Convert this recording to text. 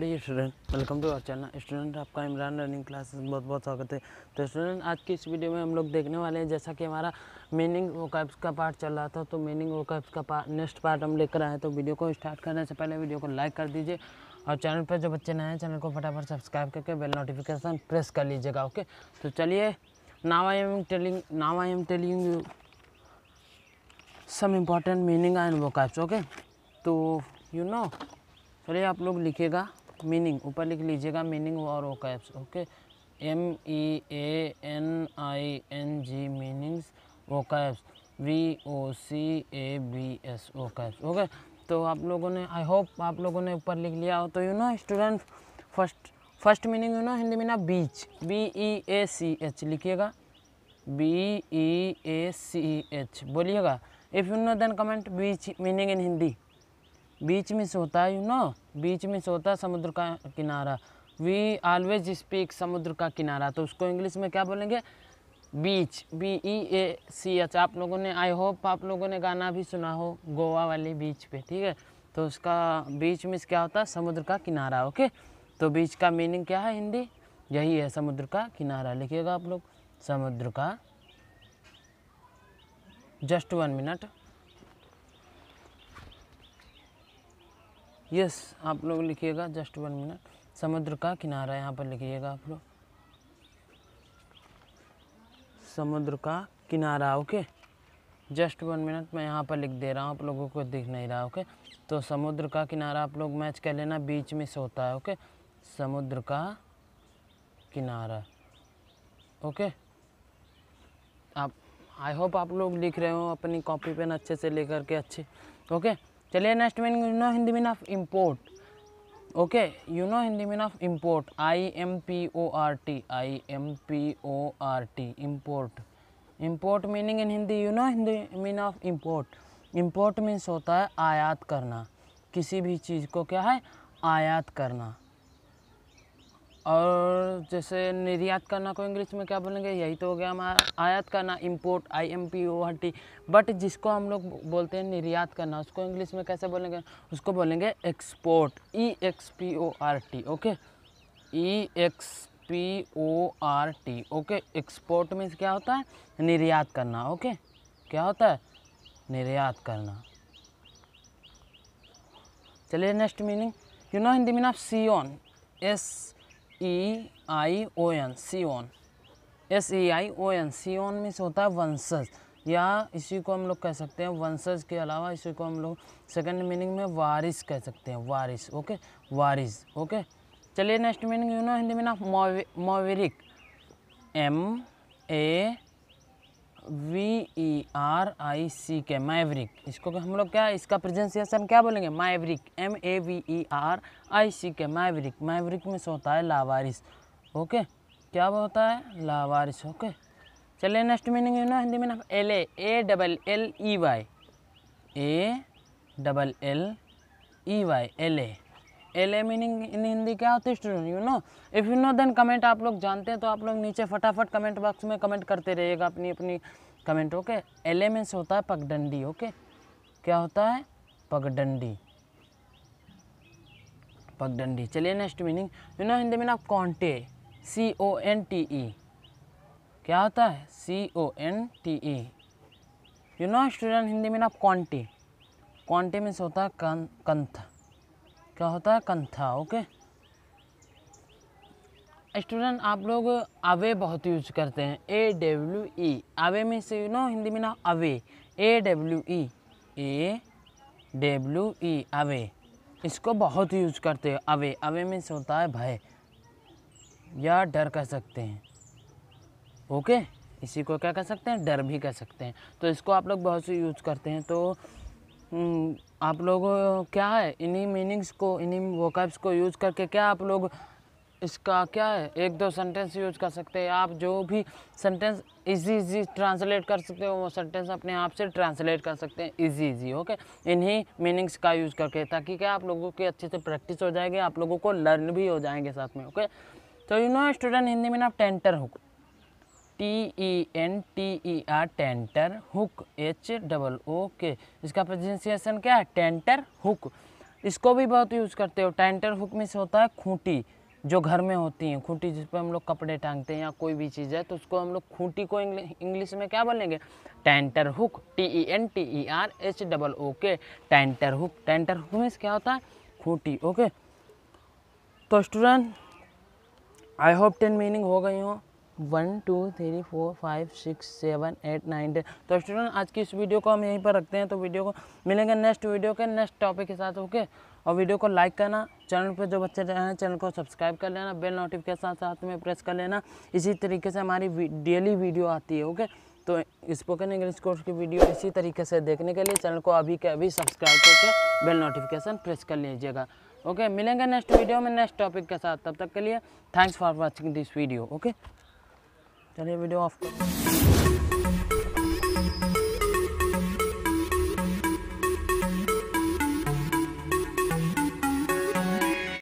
Ready student welcome to our channel student आपका Imran running classes बहुत बहुत स्वागत है तो स्टूडेंट आज की इस वीडियो में हम लोग देखने वाले हैं जैसा कि हमारा मीनिंग वोकैब्स का पार्ट चल रहा था तो मीनिंग वोकैब्स का पार्ट नेक्स्ट पार्ट हम लेकर आए तो वीडियो को स्टार्ट करने से पहले वीडियो को लाइक कर दीजिए और चैनल पर जो बच्चे नए हैं चैनल को फटाफट सब्सक्राइब करके बेल नोटिफिकेशन प्रेस कर लीजिएगा ओके तो चलिए now I am telling now I am telling you some important meaning and vocabs okay तो यू नो चलिए आप लोग लिखेगा मीनिंग ऊपर लिख लीजिएगा मीनिंग और vocabs okay M E A N I N G meanings vocabs V O C A B S vocabs okay तो आप लोगों ने आई होप आप लोगों ने ऊपर लिख लिया हो तो you know student first first meaning you know Hindi में ना beach B E A C H लिखिएगा B E A C H बोलिएगा if you know then comment beach meaning in Hindi beach miss होता है यू नो बीच में सोता समुद्र का किनारा वी ऑलवेज स्पीक समुद्र का किनारा तो उसको इंग्लिश में क्या बोलेंगे बीच B E A C H आप लोगों ने आई होप आप लोगों ने गाना भी सुना हो गोवा वाली बीच पे ठीक है तो उसका बीच मीन्स क्या होता है समुद्र का किनारा ओके तो बीच का मीनिंग क्या है हिंदी यही है समुद्र का किनारा लिखिएगा आप लोग समुद्र का जस्ट वन मिनट यस आप लोग लिखिएगा जस्ट वन मिनट समुद्र का किनारा यहाँ पर लिखिएगा आप लोग समुद्र का किनारा ओके जस्ट वन मिनट मैं यहाँ पर लिख दे रहा हूँ आप लोगों को दिख नहीं रहा ओके तो समुद्र का किनारा आप लोग मैच कर लेना बीच में से होता है ओके समुद्र का किनारा ओके आप आई होप आप लोग लिख रहे हो अपनी कॉपी पेन अच्छे से लेकर के अच्छे ओके चलिए next meaning you know Hindi mean of import okay you know Hindi mean of import I M P O R T I M P O R T import import meaning in Hindi you know Hindi mean of import import means होता है आयात करना किसी भी चीज़ को क्या है आयात करना और जैसे निर्यात करना को इंग्लिश में क्या बोलेंगे यही तो हो गया हमारा आयात करना import I M P O R T but जिसको हम लोग बोलते हैं निर्यात करना उसको इंग्लिश में कैसे बोलेंगे उसको बोलेंगे export E X P O R T okay E X P O R T okay export means क्या होता है निर्यात करना ओके क्या होता है निर्यात करना चलिए next meaning you know Hindi mean of scion S E I O N scion S E I O N scion means होता है वंशज या इसी को हम लोग कह सकते हैं वंशज के अलावा इसी को हम लोग सेकंड मीनिंग में वारिस कह सकते हैं वारिस ओके वारिस ओके चलिए next meaning you know Hindi में ना maverick M A V E R I C K maverick इसको हम लोग क्या इसका प्रेजेंसिएशन क्या बोलेंगे maverick M A V E R I C K maverick Maverick में से होता है लावारिस ओके क्या होता है लावारिस ओके चलिए नेक्स्ट मीनिंग यू ना हिंदी में ना L A A double L E Y A double L E Y L A L A meaning in Hindi क्या होती है student you know if you know then comment आप लोग जानते हैं तो आप लोग नीचे फटाफट कमेंट बॉक्स में कमेंट करते रहिएगा अपनी अपनी कमेंट ओके एल ए से होता है पगडंडी ओके क्या होता है पगडंडी पगडंडी चलिए next meaning you know Hindi meaning conte C O N T E क्या होता है C O N T E you know student Hindi mean आप कॉन्टे कॉन्टे मीन्स होता है कंथ क्या होता है कंथा ओके स्टूडेंट आप लोग अवे बहुत यूज करते हैं ए डब्ल्यू ई अवे में से यू नो हिंदी में ना away A W E A W E away इसको बहुत यूज करते हैं अवे अवे में से होता है भय या डर कह सकते हैं ओके इसी को क्या कह सकते हैं डर भी कह सकते हैं तो इसको आप लोग बहुत से यूज करते हैं तो हम्म, आप लोग क्या है इन्हीं मीनिंग्स को इन्हीं वोकैब्स को यूज़ करके क्या आप लोग इसका क्या है एक दो सेंटेंस यूज कर सकते हैं आप जो भी सेंटेंस इजी इजी ट्रांसलेट कर सकते हो वो सेंटेंस अपने आप से ट्रांसलेट कर सकते हैं इजी इजी ओके इन्हीं मीनिंग्स का यूज़ करके ताकि क्या आप लोगों की अच्छे से प्रैक्टिस हो जाएगी आप लोगों को लर्न भी हो जाएंगे साथ में ओके तो यू नो स्टूडेंट हिंदी में ना टेंटर हो T E N T E R tenter hook H double O K इसका प्रोजेंसिएशन क्या है टेंटर हुक इसको भी बहुत यूज़ करते हो टेंटर हुक में से होता है खूंटी जो घर में होती हैं खूंटी जिस पर हम लोग कपड़े टांगते हैं या कोई भी चीज़ है तो उसको हम लोग खूंटी को इंग्लिश में क्या बोलेंगे tenter hook T E N T E R H double O K tenter hook tenter hook means क्या होता है खूंटी ओके तो student I hope ten meaning हो गई हो one two three four five six seven eight nine ten तो student आज की इस वीडियो को हम यहीं पर रखते हैं तो वीडियो को मिलेंगे नेक्स्ट वीडियो के नेक्स्ट टॉपिक के साथ ओके और वीडियो को लाइक करना चैनल पर जो बच्चे हैं चैनल को सब्सक्राइब कर लेना बेल नोटिफिकेशन साथ में प्रेस कर लेना इसी तरीके से हमारी डेली वीडियो आती है ओके तो स्पोकन इंग्लिश कोर्स की वीडियो इसी तरीके से देखने के लिए चैनल को अभी के अभी सब्सक्राइब करके बेल नोटिफिकेशन प्रेस कर लीजिएगा ओके मिलेंगे नेक्स्ट वीडियो में नेक्स्ट टॉपिक के साथ तब तक के लिए thanks for watching this video okay Turn your video off.